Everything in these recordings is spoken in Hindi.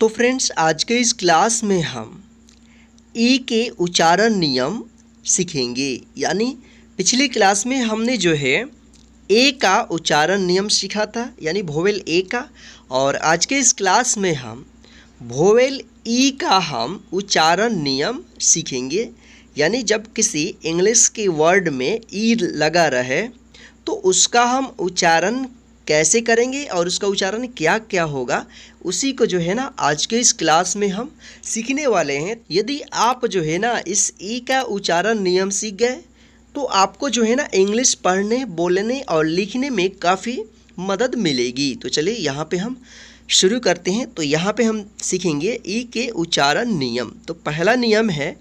तो फ्रेंड्स आज के इस क्लास में हम ई e के उच्चारण नियम सीखेंगे यानी पिछली क्लास में हमने जो है ए का उच्चारण नियम सीखा था यानी भोवेल ए का और आज के इस क्लास में हम भोवेल ई e का हम उच्चारण नियम सीखेंगे यानी जब किसी इंग्लिश के वर्ड में ई e लगा रहे तो उसका हम उच्चारण कैसे करेंगे और उसका उच्चारण क्या क्या होगा उसी को जो है ना आज के इस क्लास में हम सीखने वाले हैं यदि आप जो है ना इस ई e का उच्चारण नियम सीख गए तो आपको जो है ना इंग्लिश पढ़ने बोलने और लिखने में काफ़ी मदद मिलेगी तो चलिए यहाँ पे हम शुरू करते हैं तो यहाँ पे हम सीखेंगे ई e के उच्चारण नियम तो पहला नियम है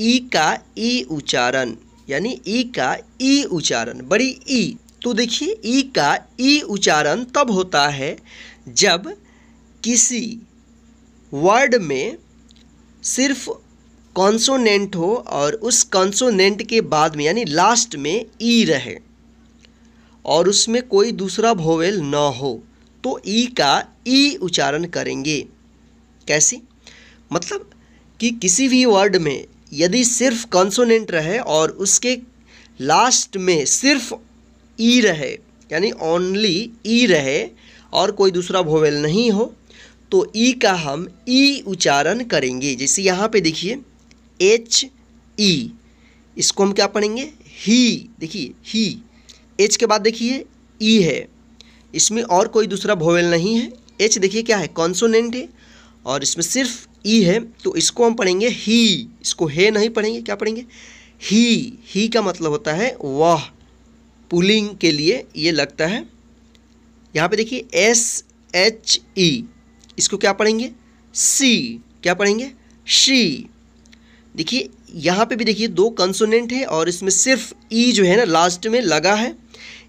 ई e का ई उच्चारण यानी ई का ई उच्चारण बड़ी ई तो देखिए ई का ई उच्चारण तब होता है जब किसी वर्ड में सिर्फ कॉन्सोनेंट हो और उस कॉन्सोनेंट के बाद में यानी लास्ट में ई रहे और उसमें कोई दूसरा भोवेल न हो तो ई का ई उच्चारण करेंगे कैसी मतलब कि किसी भी वर्ड में यदि सिर्फ कॉन्सोनेंट रहे और उसके लास्ट में सिर्फ ई रहे यानी ओनली ई रहे और कोई दूसरा वोवेल नहीं हो तो ई का हम ई उच्चारण करेंगे जैसे यहाँ पे देखिए एच ई e, इसको हम क्या पढ़ेंगे ही देखिए ही एच के बाद देखिए ई e है इसमें और कोई दूसरा वोवेल नहीं है एच देखिए क्या है कॉन्सोनेंट है और इसमें सिर्फ ई e है तो इसको हम पढ़ेंगे ही इसको हे नहीं पढ़ेंगे क्या पढ़ेंगे ही ही का मतलब होता है वह पुलिंग के लिए ये लगता है यहाँ पे देखिए एस एच ई इसको क्या पढ़ेंगे सी क्या पढ़ेंगे शी देखिए यहाँ पे भी देखिए दो कंसोनेंट है और इसमें सिर्फ ई e जो है ना लास्ट में लगा है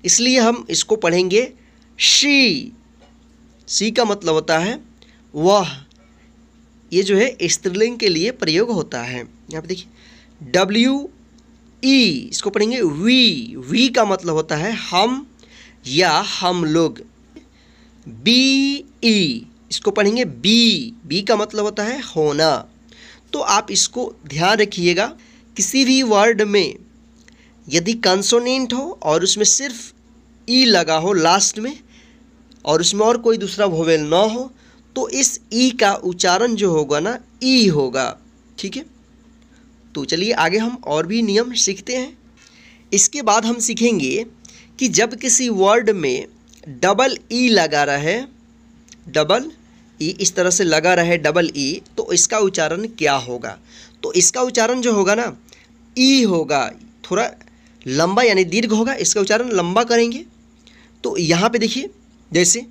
इसलिए हम इसको पढ़ेंगे शी सी का मतलब होता है वह ये जो है स्त्रीलिंग के लिए प्रयोग होता है यहाँ पे देखिए डब्ल्यू ई इसको पढ़ेंगे वी वी का मतलब होता है हम या हम लोग बी ई इसको पढ़ेंगे बी बी का मतलब होता है होना तो आप इसको ध्यान रखिएगा किसी भी वर्ड में यदि कंसोनेंट हो और उसमें सिर्फ ई लगा हो लास्ट में और उसमें और कोई दूसरा वोवेल ना हो तो इस ई का उच्चारण जो होगा ना ई होगा ठीक है तो चलिए आगे हम और भी नियम सीखते हैं इसके बाद हम सीखेंगे कि जब किसी वर्ड में डबल ई e लगा रहे डबल ई e इस तरह से लगा रहे डबल ई e, तो इसका उच्चारण क्या होगा तो इसका उच्चारण जो होगा ना ई होगा थोड़ा लंबा यानी दीर्घ होगा इसका उच्चारण लंबा करेंगे तो यहाँ पे देखिए जैसे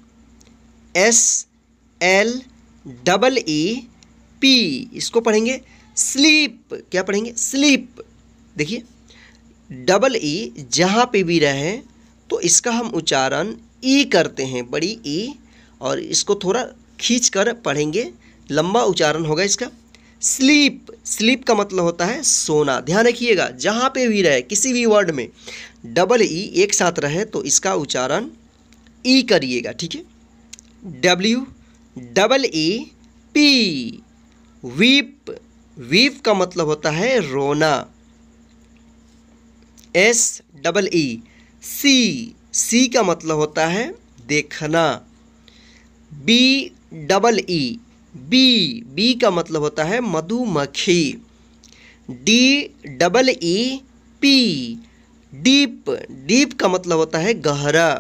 S L double E P इसको पढ़ेंगे स्लीप क्या पढ़ेंगे स्लीप देखिए डबल ई जहाँ पे भी रहे तो इसका हम उच्चारण ई करते हैं बड़ी ई और इसको थोड़ा खींच कर पढ़ेंगे लंबा उच्चारण होगा इसका स्लीप स्लीप का मतलब होता है सोना ध्यान रखिएगा जहाँ पे भी रहे किसी भी वर्ड में डबल ई एक साथ रहे तो इसका उच्चारण ई करिएगा ठीक है W double E P weep weep का मतलब होता है रोना एस डबल ई सी सी का मतलब होता है देखना B double E bee bee का मतलब होता है मधुमक्खी D double E P deep deep का मतलब होता है गहरा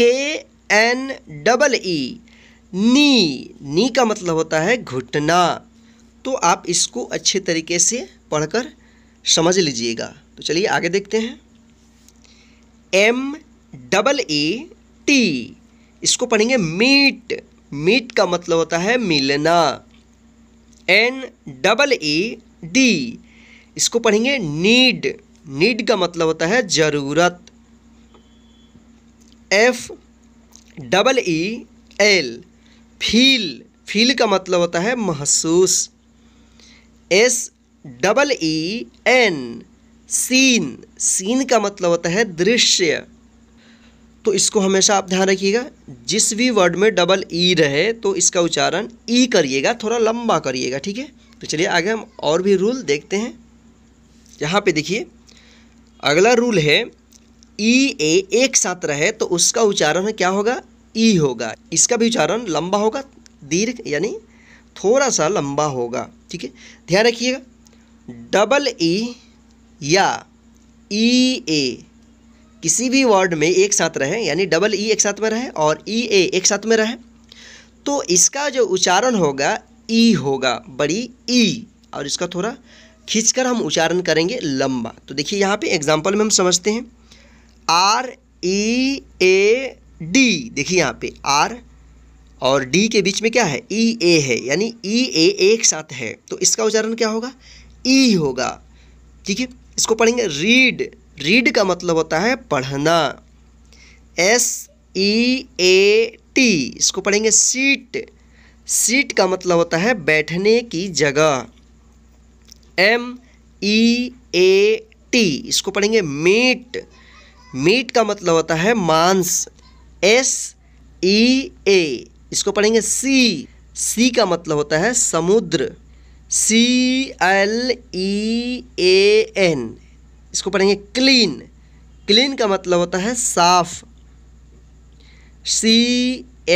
के एन डबल ई नी नी का मतलब होता है घुटना तो आप इसको अच्छे तरीके से पढ़कर समझ लीजिएगा तो चलिए आगे देखते हैं एम डबल ए टी इसको पढ़ेंगे मीट मीट का मतलब होता है मिलना एन डबल ए डी इसको पढ़ेंगे नीड नीड का मतलब होता है ज़रूरत F double E L feel feel का मतलब होता है महसूस S double E N seen seen का मतलब होता है दृश्य तो इसको हमेशा आप ध्यान रखिएगा जिस भी वर्ड में डबल ई रहे तो इसका उच्चारण ई करिएगा थोड़ा लंबा करिएगा ठीक है तो चलिए आगे हम और भी रूल देखते हैं यहाँ पे देखिए अगला रूल है ई ए एक साथ रहे तो उसका उच्चारण क्या होगा ई होगा इसका भी उच्चारण लंबा होगा दीर्घ यानी थोड़ा सा लंबा होगा ठीक है ध्यान रखिएगा डबल ई या ई ए किसी भी वर्ड में एक साथ रहें यानी डबल ई एक साथ में रहे और ई ए एक साथ में रहे तो इसका जो उच्चारण होगा ई होगा बड़ी ई और इसका थोड़ा खींचकर हम उच्चारण करेंगे लंबा तो देखिए यहाँ पे एग्जाम्पल में हम समझते हैं आर ई ए डी देखिए यहाँ पे आर और डी के बीच में क्या है ई e, ए है यानी ई e, ए एक साथ है तो इसका उच्चारण क्या होगा ई e होगा ठीक है इसको पढ़ेंगे रीड रीड का मतलब होता है पढ़ना एस ई ए टी इसको पढ़ेंगे सीट सीट का मतलब होता है बैठने की जगह एम ई ए टी इसको पढ़ेंगे मीट मीट का मतलब होता है मांस एस ई ए इसको पढ़ेंगे सी सी का मतलब होता है समुद्र C L E A N इसको पढ़ेंगे क्लीन क्लीन का मतलब होता है साफ C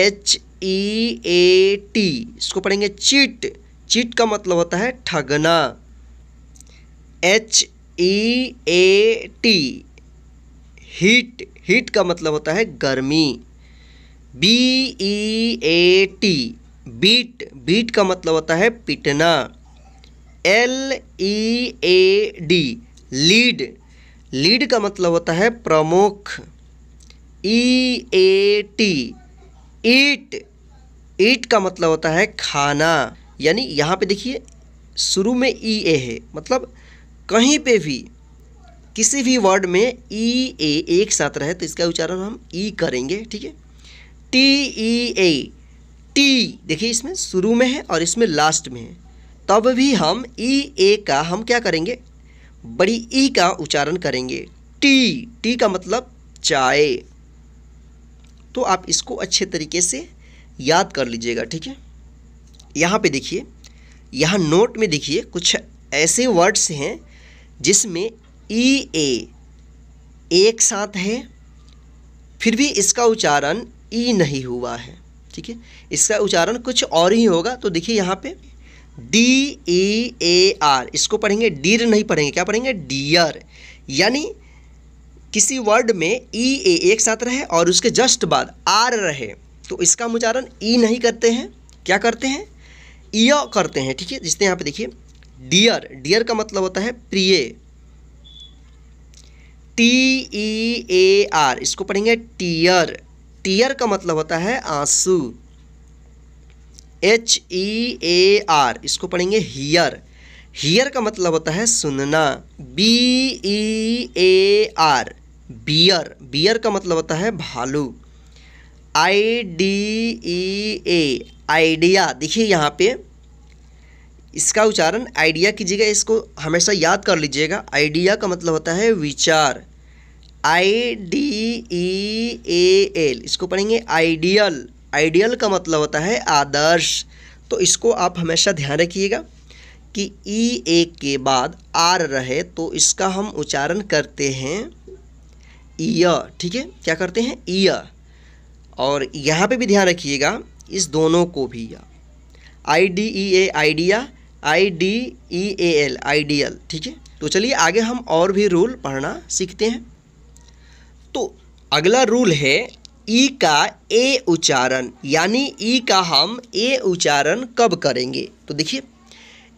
H E A T इसको पढ़ेंगे चिट चिट का मतलब होता है ठगना H E A T heat heat का मतलब होता है गर्मी B E A T beat beat का मतलब होता है पिटना L E A D lead lead का मतलब होता है प्रमुख ई ए टी ईट ईट का मतलब होता है खाना यानी यहाँ पे देखिए शुरू में ई e ए है मतलब कहीं पे भी किसी भी वर्ड में ई e ए एक साथ रहे तो इसका उच्चारण हम ई e करेंगे ठीक है टी ई ए टी देखिए इसमें शुरू में है और इसमें लास्ट में है तब भी हम ई e ए का हम क्या करेंगे बड़ी ई e का उच्चारण करेंगे टी टी का मतलब चाय तो आप इसको अच्छे तरीके से याद कर लीजिएगा ठीक है यहाँ पे देखिए यहाँ नोट में देखिए कुछ ऐसे वर्ड्स हैं जिसमें ई e ए एक साथ है फिर भी इसका उच्चारण ई नहीं हुआ है ठीक है इसका उच्चारण कुछ और ही होगा तो देखिए यहाँ पे डी ई ए आर इसको पढ़ेंगे डीर नहीं पढ़ेंगे क्या पढ़ेंगे डियर यानी किसी वर्ड में ई ए एक साथ रहे और उसके जस्ट बाद आर रहे तो इसका उच्चारण ई नहीं करते हैं क्या करते हैं ईय करते हैं ठीक है जिसने यहाँ पे देखिए डियर डियर का मतलब होता है प्रिय टी ई ए आर इसको पढ़ेंगे टीयर टीयर का मतलब होता है आंसू एच ई ए आर इसको पढ़ेंगे हियर हियर का मतलब होता है सुनना B E A R bear bear का मतलब होता है भालू आई डी ई ए आइडिया देखिए यहाँ पे इसका उच्चारण आइडिया कीजिएगा इसको हमेशा याद कर लीजिएगा आइडिया का मतलब होता है विचार आई डी ई ए एल इसको पढ़ेंगे आइडियल आइडियल का मतलब होता है आदर्श तो इसको आप हमेशा ध्यान रखिएगा कि ई e ए के बाद आर रहे तो इसका हम उच्चारण करते हैं ईय ठीक है क्या करते हैं ईय और यहाँ पे भी ध्यान रखिएगा इस दोनों को भी I D E A idea I D E A L ideal ठीक है तो चलिए आगे हम और भी रूल पढ़ना सीखते हैं तो अगला रूल है ई e का ए उच्चारण यानी ई e का हम ए उच्चारण कब करेंगे तो देखिए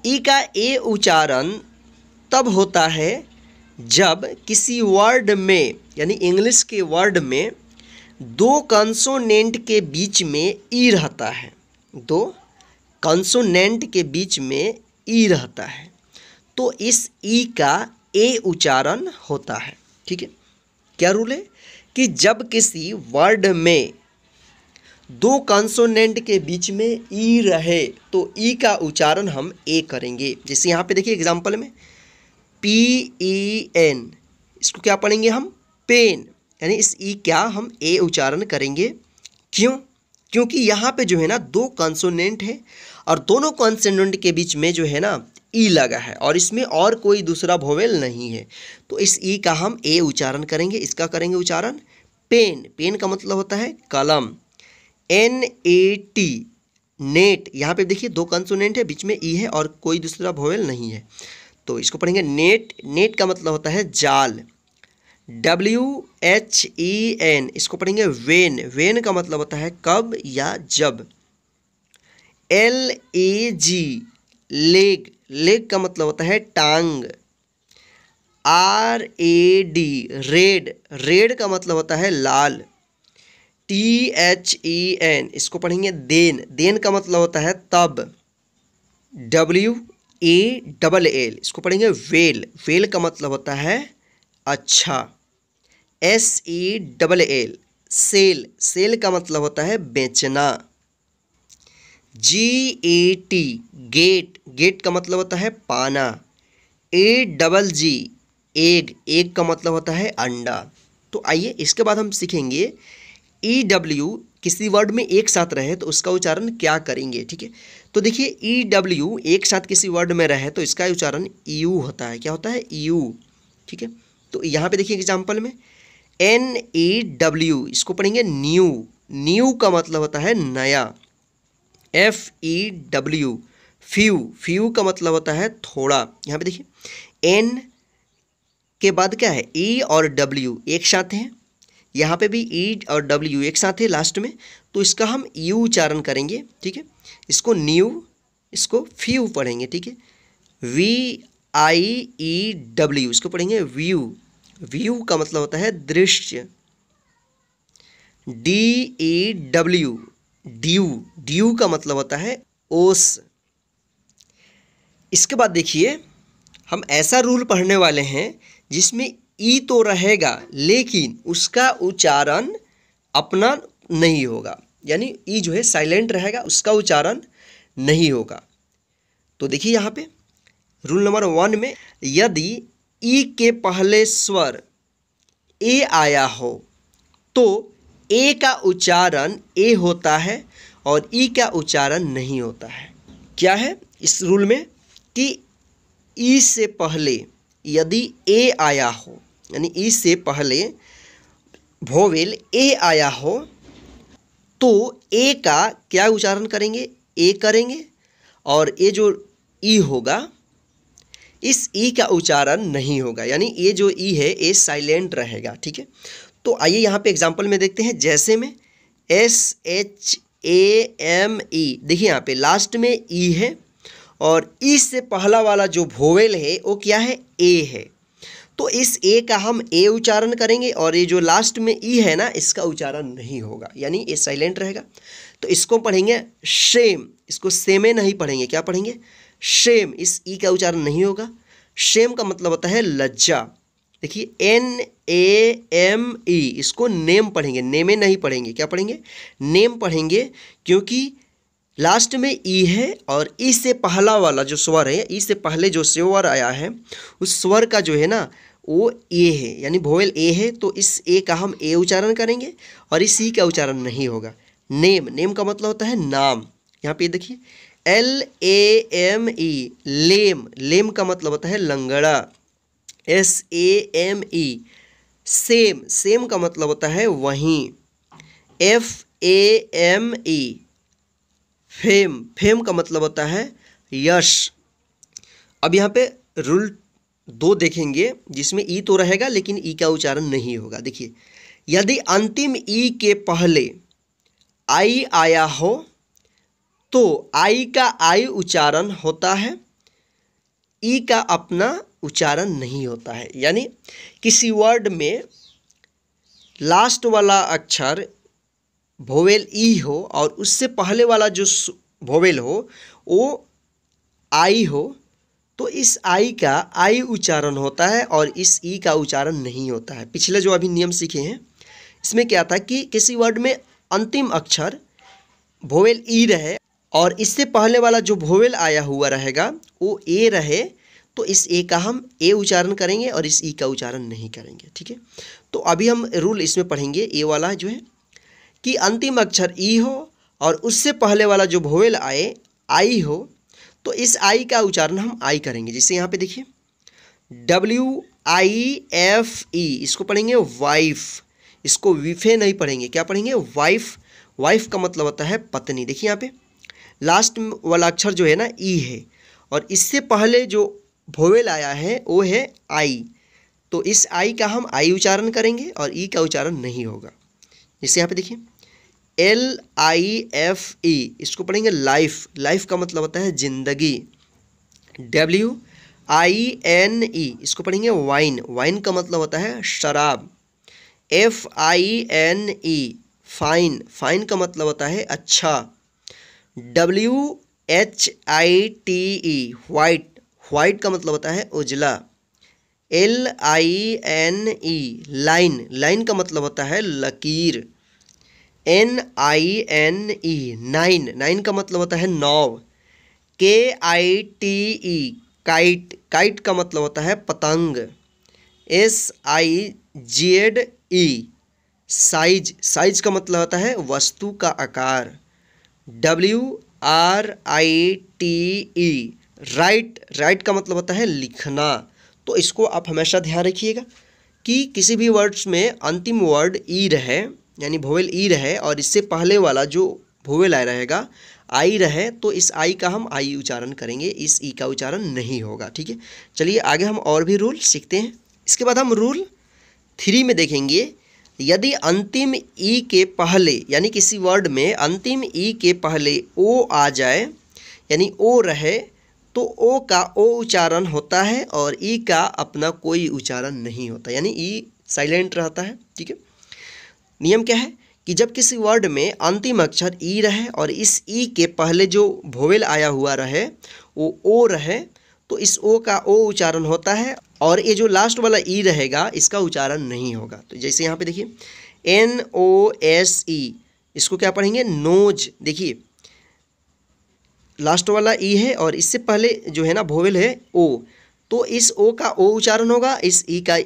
ई e का ए उच्चारण तब होता है जब किसी वर्ड में यानी इंग्लिश के वर्ड में दो कंसोनेंट के बीच में ई रहता है दो कंसोनेंट के बीच में ई रहता है तो इस ई का ए उच्चारण होता है ठीक है क्या रूल है कि जब किसी वर्ड में दो कॉन्सोनेंट के बीच में ई e रहे तो ई e का उच्चारण हम ए करेंगे जैसे यहाँ पे देखिए एग्जाम्पल में पी ई एन इसको क्या पढ़ेंगे हम पेन यानी इस ई e क्या हम ए उच्चारण करेंगे क्यों क्योंकि यहाँ पे जो है ना दो कॉन्सोनेंट है और दोनों कॉन्सोनेंट के बीच में जो है ना ई लगा है और इसमें और कोई दूसरा भोवेल नहीं है तो इस ई का हम ए उच्चारण करेंगे इसका करेंगे उच्चारण पेन पेन का मतलब होता है कलम एन ए टी नेट यहाँ पे देखिए दो कंसोनेंट है बीच में ई है और कोई दूसरा भोवेल नहीं है तो इसको पढ़ेंगे नेट नेट का मतलब होता है जाल डब्ल्यू एच ई एन इसको पढ़ेंगे वेन वेन का मतलब होता है कब या जब L A G leg leg का मतलब होता है टांग R A D red red का मतलब होता है लाल टी एच ई एन इसको पढ़ेंगे देन देन का मतलब होता है तब डब्ल्यू ए डबल एल इसको पढ़ेंगे वेल वेल का मतलब होता है अच्छा S E double L sell sell का मतलब होता है बेचना G A T get get का मतलब होता है पाना A double G egg egg का मतलब होता है अंडा तो आइए इसके बाद हम सीखेंगे ई e डब्ल्यू किसी वर्ड में एक साथ रहे तो उसका उच्चारण क्या करेंगे ठीक है तो देखिए ई e डब्ल्यू एक साथ किसी वर्ड में रहे तो इसका उच्चारण यू होता है क्या होता है यू ठीक है तो यहाँ पे देखिए एग्जाम्पल में एन ई डब्ल्यू इसको पढ़ेंगे न्यू न्यू का मतलब होता है नया F E W few few का मतलब होता है थोड़ा यहाँ पे देखिए एन के बाद क्या है ई e और डब्ल्यू एक साथ हैं यहाँ पे भी ई e और डब्ल्यू एक साथ है लास्ट में तो इसका हम यू उच्चारण करेंगे ठीक है इसको न्यू इसको फ्यू पढ़ेंगे ठीक है वी आई ई डब्ल्यू इसको पढ़ेंगे व्यू व्यू का मतलब होता है दृश्य D E W dew dew का मतलब होता है ओस इसके बाद देखिए हम ऐसा रूल पढ़ने वाले हैं जिसमें ई तो रहेगा लेकिन उसका उच्चारण अपना नहीं होगा यानी ई जो है साइलेंट रहेगा उसका उच्चारण नहीं होगा तो देखिए यहाँ पे रूल नंबर वन में यदि ई के पहले स्वर ए आया हो तो ए का उच्चारण ए होता है और ई का उच्चारण नहीं होता है क्या है इस रूल में कि ई से पहले यदि ए आया हो यानी ई से पहले भोवेल ए आया हो तो ए का क्या उच्चारण करेंगे ए करेंगे और ये जो ई होगा इस ई का उच्चारण नहीं होगा यानी ये जो ई है ये साइलेंट रहेगा ठीक है तो आइए यहाँ पे एग्जाम्पल में देखते हैं जैसे में S H A M E देखिए यहाँ पे लास्ट में ई e है और ई e से पहला वाला जो भोवेल है वो क्या है ए है तो इस ए का हम ए उच्चारण करेंगे और ये जो लास्ट में ई e है ना इसका उच्चारण नहीं होगा यानी ये साइलेंट रहेगा तो इसको पढ़ेंगे शेम इसको सेमे नहीं पढ़ेंगे क्या पढ़ेंगे शेम इस ई का उच्चारण नहीं होगा शेम का मतलब होता है लज्जा देखिए एन ए एम ई इसको नेम पढ़ेंगे नेमे नहीं पढ़ेंगे क्या पढ़ेंगे नेम पढ़ेंगे क्योंकि लास्ट में ई e है और ई e से पहला वाला जो स्वर है ई e से पहले जो स्वर आया है उस स्वर का जो है ना वो ए है यानी भोवेल ए है तो इस ए का हम ए उच्चारण करेंगे और इस ई का उच्चारण नहीं होगा नेम नेम का मतलब होता है नाम यहाँ पे देखिए एल ए एम ई लेम लेम का मतलब होता है लंगड़ा S A M E same same का मतलब होता है वहीं F A M E fame fame का मतलब होता है यश अब यहाँ पे रूल दो देखेंगे जिसमें ई e तो रहेगा लेकिन ई e का उच्चारण नहीं होगा देखिए यदि अंतिम ई e के पहले आई आया हो तो आई का आई उच्चारण होता है ई का अपना उच्चारण नहीं होता है यानी किसी वर्ड में लास्ट वाला अक्षर भोवेल ई e हो और उससे पहले वाला जो भोवेल हो वो आई हो तो इस आई का आई उच्चारण होता है और इस ई e का उच्चारण नहीं होता है पिछले जो अभी नियम सीखे हैं इसमें क्या था कि किसी वर्ड में अंतिम अक्षर भोवेल ई e रहे और इससे पहले वाला जो भोवेल आया हुआ रहेगा वो ए रहे तो इस ए का हम ए उच्चारण करेंगे और इस ई का उच्चारण नहीं करेंगे ठीक है तो अभी हम रूल इसमें पढ़ेंगे ए वाला जो है कि अंतिम अक्षर ई हो और उससे पहले वाला जो भोवेल आए आई हो तो इस आई का उच्चारण हम आई करेंगे जैसे यहाँ पे देखिए डब्ल्यू आई एफ ई इसको पढ़ेंगे वाइफ इसको विफे नहीं पढ़ेंगे क्या पढ़ेंगे वाइफ वाइफ का मतलब होता है पत्नी देखिए यहाँ पे लास्ट वाला अक्षर जो है ना ई है और इससे पहले जो भोवेल आया है वो है आई तो इस आई का हम आई उच्चारण करेंगे और ई का उच्चारण नहीं होगा जैसे यहाँ पे देखिए एल आई एफ ई इसको पढ़ेंगे लाइफ लाइफ का मतलब होता है जिंदगी डब्ल्यू आई एन ई इसको पढ़ेंगे वाइन वाइन का मतलब होता है शराब F I N E fine fine का मतलब होता है अच्छा W H I T E white white का मतलब होता है उजला L I N E line line का मतलब होता है लकीर N I N E nine nine का मतलब होता है नौ K I T E kite kite का मतलब होता है पतंग S I Z E size size का मतलब होता है वस्तु का आकार W R I T E write write का मतलब होता है लिखना तो इसको आप हमेशा ध्यान रखिएगा कि किसी भी वर्ड्स में अंतिम वर्ड ई e रहे यानी भोवेल ई e रहे और इससे पहले वाला जो भोवेल आई रहेगा आई रहे तो इस आई का हम आई उच्चारण करेंगे इस ई e का उच्चारण नहीं होगा ठीक है चलिए आगे हम और भी रूल सीखते हैं इसके बाद हम रूल थ्री में देखेंगे यदि अंतिम ई के पहले यानी किसी वर्ड में अंतिम ई के पहले ओ आ जाए यानी ओ रहे तो ओ का ओ उच्चारण होता है और ई का अपना कोई उच्चारण नहीं होता यानी ई साइलेंट रहता है ठीक है नियम क्या है कि जब किसी वर्ड में अंतिम अक्षर ई रहे और इस ई के पहले जो भोवेल आया हुआ रहे वो ओ रहे तो इस ओ का ओ उच्चारण होता है और ये जो लास्ट वाला ई रहेगा इसका उच्चारण नहीं होगा तो जैसे यहाँ पे देखिए एन ओ एस ई इसको क्या पढ़ेंगे नोज देखिए लास्ट वाला ई e है और इससे पहले जो है ना भोवेल है ओ तो इस ओ का ओ उच्चारण होगा इस ई e का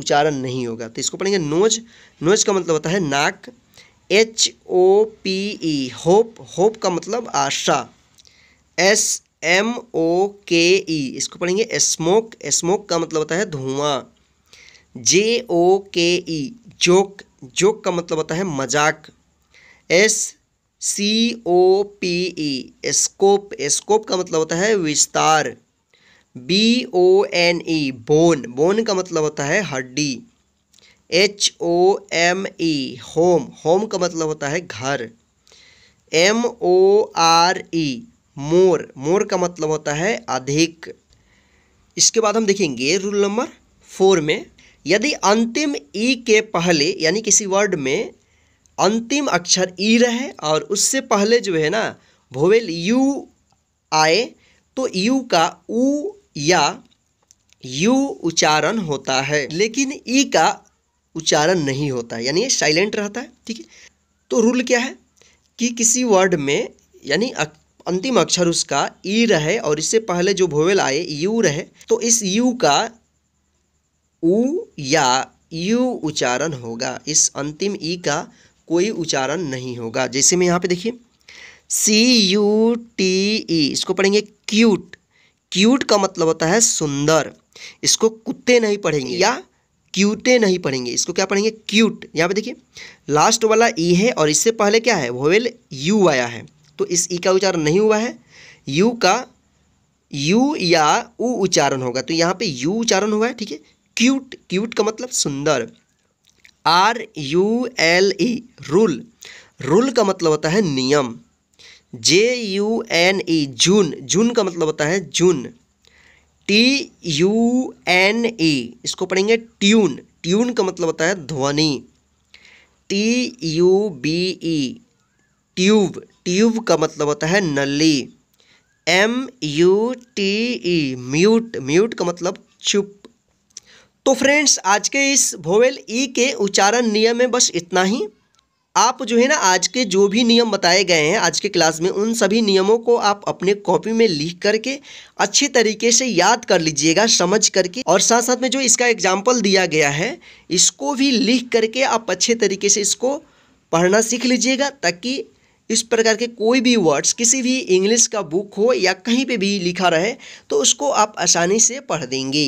उच्चारण नहीं होगा तो इसको पढ़ेंगे नोज नोज का मतलब होता है नाक H O P E hope hope का मतलब आशा एस एम ओ के ई इसको पढ़ेंगे स्मोक स्मोक का मतलब होता है धुआं जे ओ के ई जोक जोक का मतलब होता है मजाक S C O P E scope scope का मतलब होता है विस्तार B O N E bone bone का मतलब होता है हड्डी H O M E home home का मतलब होता है घर एम ओ आर ई मोर मोर का मतलब होता है अधिक इसके बाद हम देखेंगे रूल नंबर फोर में यदि अंतिम ई e के पहले यानी किसी वर्ड में अंतिम अक्षर ई रहे और उससे पहले जो है ना भोवेल यू आए तो यू का ऊ या यू उच्चारण होता है लेकिन ई का उच्चारण नहीं होता यानी ये साइलेंट रहता है ठीक है तो रूल क्या है कि किसी वर्ड में यानी अंतिम अक्षर उसका ई रहे और इससे पहले जो भोवेल आए यू रहे तो इस यू का ऊ या यू उच्चारण होगा इस अंतिम ई का कोई उच्चारण नहीं होगा जैसे में यहाँ पे देखिए सी यू टी ई इसको पढ़ेंगे क्यूट क्यूट का मतलब होता है सुंदर इसको कुत्ते नहीं पढ़ेंगे या क्यूटे नहीं पढ़ेंगे इसको क्या पढ़ेंगे क्यूट यहाँ पे देखिए लास्ट वाला ई e है और इससे पहले क्या है वोवेल यू आया है तो इस ई e का उच्चारण नहीं हुआ है यू का यू या ऊ उच्चारण होगा तो यहाँ पे यू उच्चारण हुआ है ठीक है क्यूट क्यूट का मतलब सुंदर R U L E rule rule का मतलब होता है नियम जे यू एन ई जून जून का मतलब होता है June T U N E इसको पढ़ेंगे ट्यून ट्यून का मतलब होता है ध्वनि T U B E tube tube का मतलब होता है नली M U T E mute mute का मतलब चुप तो फ्रेंड्स आज के इस भोवेल ई के उच्चारण नियम में बस इतना ही आप जो है ना आज के जो भी नियम बताए गए हैं आज के क्लास में उन सभी नियमों को आप अपने कॉपी में लिख करके अच्छी तरीके से याद कर लीजिएगा समझ करके और साथ साथ में जो इसका एग्जाम्पल दिया गया है इसको भी लिख करके आप अच्छे तरीके से इसको पढ़ना सीख लीजिएगा ताकि इस प्रकार के कोई भी वर्ड्स किसी भी इंग्लिश का बुक हो या कहीं पे भी लिखा रहे तो उसको आप आसानी से पढ़ देंगे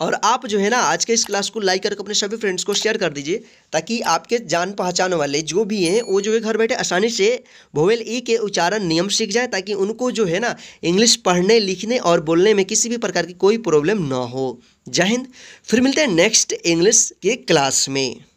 और आप जो है ना आज के इस क्लास को लाइक करके अपने सभी फ्रेंड्स को शेयर कर दीजिए ताकि आपके जान पहचान वाले जो भी हैं वो जो है घर बैठे आसानी से भोवेल ई e के उच्चारण नियम सीख जाए ताकि उनको जो है ना इंग्लिश पढ़ने लिखने और बोलने में किसी भी प्रकार की कोई प्रॉब्लम ना हो जय हिंद फिर मिलते हैं नेक्स्ट इंग्लिश के क्लास में